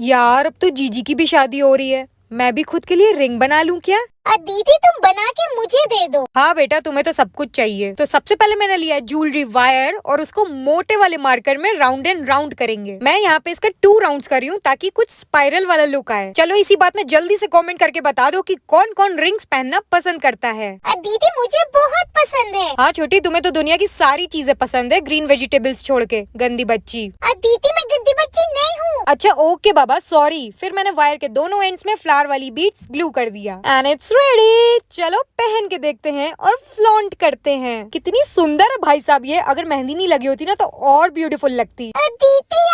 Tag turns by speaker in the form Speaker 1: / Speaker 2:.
Speaker 1: यार अब तो जीजी की भी शादी हो रही है मैं भी खुद के लिए रिंग बना लूं क्या दीदी तुम बना के मुझे दे दो हाँ बेटा तुम्हें तो सब कुछ चाहिए तो सबसे पहले मैंने लिया ज्वेलरी वायर और उसको मोटे वाले मार्कर में राउंड एंड राउंड करेंगे मैं यहाँ पे इसका टू राउंड कर रही हूँ ताकि कुछ स्पाइरल वाला लुक आए चलो इसी बात में जल्दी से कमेंट करके बता दो कि कौन कौन रिंग्स पहनना पसंद करता है दीदी मुझे बहुत पसंद है हाँ छोटी तुम्हें तो दुनिया की सारी चीजें पसंद है ग्रीन वेजिटेबल्स छोड़ के गंदी बच्ची दीदी मैं अच्छा ओके बाबा सॉरी फिर मैंने वायर के दोनों एंड्स में फ्लावर वाली बीट्स ग्लू कर दिया एंड इट्स रेडी चलो पहन के देखते हैं और फ्लॉन्ट करते हैं कितनी सुंदर है भाई साहब ये अगर मेहंदी नहीं लगी होती ना तो और ब्यूटीफुल लगती दीदी